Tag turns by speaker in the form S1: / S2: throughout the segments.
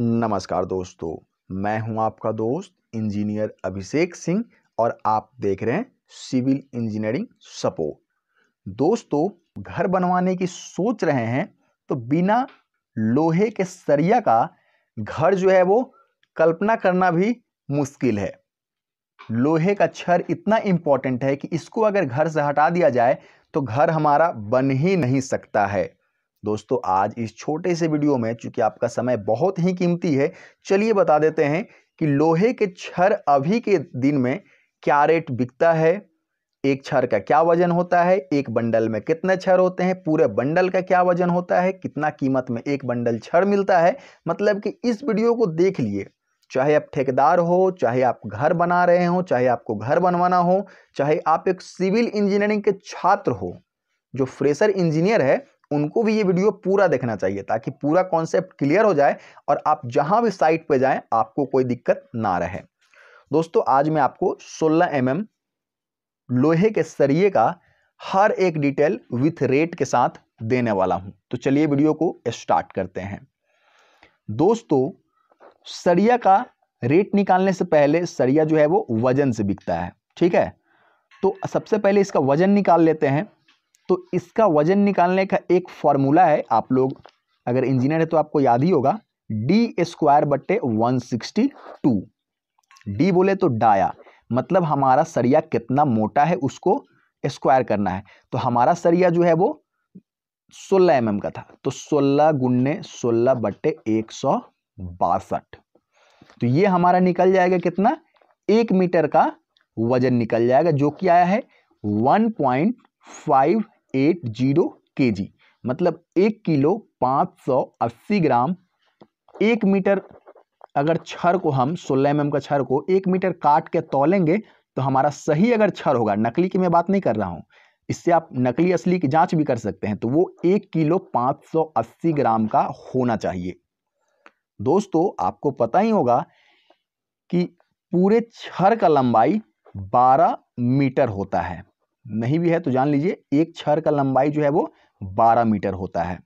S1: नमस्कार दोस्तों मैं हूं आपका दोस्त इंजीनियर अभिषेक सिंह और आप देख रहे हैं सिविल इंजीनियरिंग सपोर्ट दोस्तों घर बनवाने की सोच रहे हैं तो बिना लोहे के सरिया का घर जो है वो कल्पना करना भी मुश्किल है लोहे का छर इतना इम्पॉर्टेंट है कि इसको अगर घर से हटा दिया जाए तो घर हमारा बन ही नहीं सकता है दोस्तों आज इस छोटे से वीडियो में चूंकि आपका समय बहुत ही कीमती है चलिए बता देते हैं कि लोहे के छर अभी के दिन में क्या रेट बिकता है एक छर का क्या वजन होता है एक बंडल में कितने छर होते हैं पूरे बंडल का क्या वजन होता है कितना कीमत में एक बंडल छर मिलता है मतलब कि इस वीडियो को देख लिए चाहे आप ठेकेदार हो चाहे आप घर बना रहे हो चाहे आपको घर बनवाना हो चाहे आप एक सिविल इंजीनियरिंग के छात्र हो जो फ्रेशर इंजीनियर है उनको भी ये वीडियो पूरा देखना चाहिए ताकि पूरा कॉन्सेप्ट क्लियर हो जाए और आप जहां भी साइट पर जाएं आपको कोई दिक्कत ना रहे दोस्तों आज मैं आपको 16 एम mm लोहे के सरिये का हर एक डिटेल विथ रेट के साथ देने वाला हूं तो चलिए वीडियो को स्टार्ट करते हैं दोस्तों सरिया का रेट निकालने से पहले सरिया जो है वो वजन से बिकता है ठीक है तो सबसे पहले इसका वजन निकाल लेते हैं तो इसका वजन निकालने का एक फॉर्मूला है आप लोग अगर इंजीनियर है तो आपको याद ही होगा डी स्क्वायर बट्टे वन सिक्सटी टू डी बोले तो डाया मतलब हमारा सरिया कितना मोटा है उसको स्क्वायर करना है तो हमारा सरिया जो है वो 16 एम mm का था तो 16 गुण्य सोलह बट्टे एक सौ बासठ तो ये हमारा निकल जाएगा कितना एक मीटर का वजन निकल जाएगा जो कि आया है 1.5 एट जीरो के जी मतलब एक किलो पाँच सौ अस्सी ग्राम एक मीटर अगर छर को हम सोलह एम का छर को एक मीटर काट के तोलेंगे तो हमारा सही अगर छर होगा नकली की मैं बात नहीं कर रहा हूँ इससे आप नकली असली की जांच भी कर सकते हैं तो वो एक किलो पाँच सौ अस्सी ग्राम का होना चाहिए दोस्तों आपको पता ही होगा कि पूरे छर का लंबाई बारह मीटर होता है नहीं भी है तो जान लीजिए एक छर का लंबाई जो है वो बारह मीटर होता है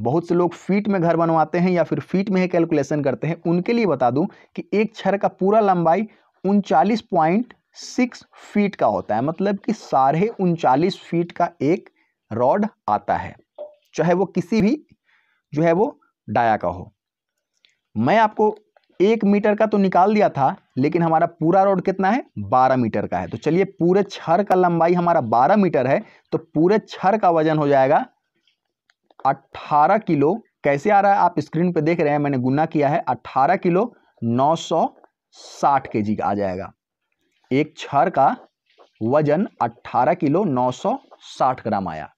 S1: बहुत से लोग फीट में घर बनवाते हैं या फिर फीट में ही कैलकुलेशन करते हैं उनके लिए बता दूं कि एक छर का पूरा लंबाई उनचालीस पॉइंट सिक्स फीट का होता है मतलब कि साढ़े उनचालीस फीट का एक रॉड आता है चाहे वो किसी भी जो है वो डाया का हो मैं आपको एक मीटर का तो निकाल दिया था लेकिन हमारा पूरा रोड कितना है बारह मीटर का है तो चलिए पूरे छर का लंबाई हमारा बारह मीटर है तो पूरे छर का वजन हो जाएगा अट्ठारह किलो कैसे आ रहा है आप स्क्रीन पे देख रहे हैं मैंने गुना किया है अट्ठारह किलो नौ सौ साठ के जी का आ जाएगा एक छर का वजन अट्ठारह किलो नौ सौ साठ ग्राम आया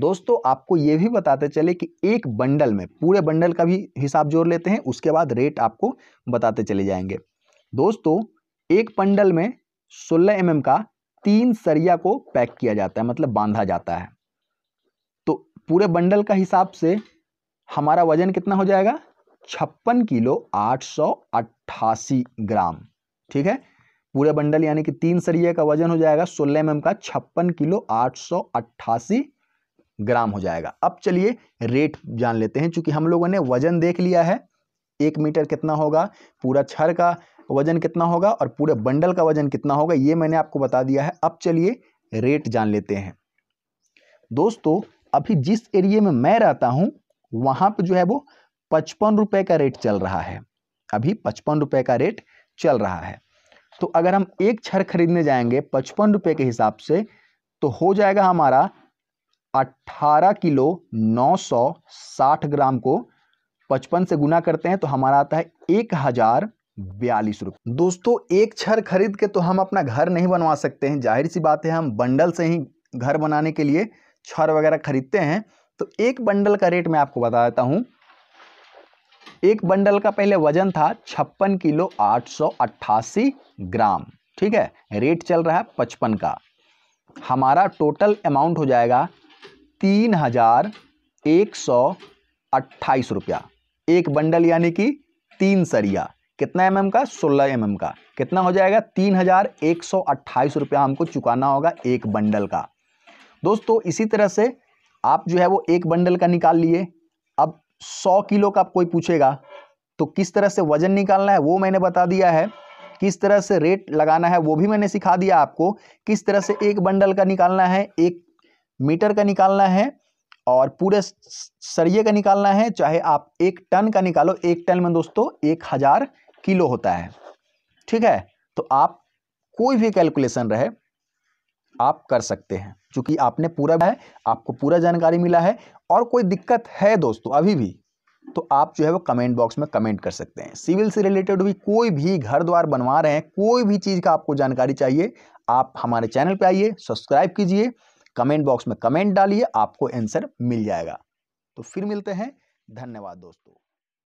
S1: दोस्तों आपको ये भी बताते चले कि एक बंडल में पूरे बंडल का भी हिसाब जोड़ लेते हैं उसके बाद रेट आपको बताते चले जाएंगे दोस्तों एक बंडल में 16 एम mm का तीन सरिया को पैक किया जाता है मतलब बांधा जाता है तो पूरे बंडल का हिसाब से हमारा वज़न कितना हो जाएगा छप्पन किलो आठ सौ अट्ठासी ग्राम ठीक है पूरे बंडल यानी कि तीन सरिया का वजन हो जाएगा सोलह एम का छप्पन किलो आठ सौ अट्ठासी ग्राम हो जाएगा अब चलिए रेट जान लेते हैं चूंकि हम लोगों ने वजन देख लिया है एक मीटर कितना होगा पूरा छर का वजन कितना होगा और पूरे बंडल का वजन कितना होगा ये मैंने आपको बता दिया है अब चलिए रेट जान लेते हैं दोस्तों अभी जिस एरिए में मैं रहता हूं वहां पर जो है वो पचपन रुपये का रेट चल रहा है अभी पचपन रुपए का रेट चल रहा है तो अगर हम एक छर खरीदने जाएंगे पचपन रुपए के हिसाब से तो हो जाएगा हमारा 18 किलो 960 ग्राम को 55 से गुना करते हैं तो हमारा आता है एक हज़ार बयालीस रुपये दोस्तों एक छर खरीद के तो हम अपना घर नहीं बनवा सकते हैं जाहिर सी बात है हम बंडल से ही घर बनाने के लिए छर वगैरह खरीदते हैं तो एक बंडल का रेट मैं आपको बता देता हूँ एक बंडल का पहले वजन था छप्पन किलो आठ सौ अट्ठासी ग्राम ठीक है रेट चल रहा है पचपन का हमारा टोटल अमाउंट हो जाएगा तीन हजार एक सौ अट्ठाईस रुपया एक बंडल यानी कि तीन सरिया कितना एमएम का सोलह एम का कितना हो जाएगा तीन हजार एक सौ अट्ठाईस रुपया हमको चुकाना होगा एक बंडल का दोस्तों इसी तरह से आप जो है वो एक बंडल का निकाल लिए अब सौ किलो का कोई पूछेगा तो किस तरह से वजन निकालना है वो मैंने बता दिया है किस तरह से रेट लगाना है वो भी मैंने सिखा दिया आपको किस तरह से एक बंडल का निकालना है एक मीटर का निकालना है और पूरे सरिये का निकालना है चाहे आप एक टन का निकालो एक टन में दोस्तों एक हज़ार किलो होता है ठीक है तो आप कोई भी कैलकुलेशन रहे आप कर सकते हैं क्योंकि आपने पूरा है आपको पूरा जानकारी मिला है और कोई दिक्कत है दोस्तों अभी भी तो आप जो है वो कमेंट बॉक्स में कमेंट कर सकते हैं सिविल से रिलेटेड भी कोई भी घर द्वार बनवा रहे हैं कोई भी चीज़ का आपको जानकारी चाहिए आप हमारे चैनल पर आइए सब्सक्राइब कीजिए कमेंट बॉक्स में कमेंट डालिए आपको आंसर मिल जाएगा तो फिर मिलते हैं धन्यवाद दोस्तों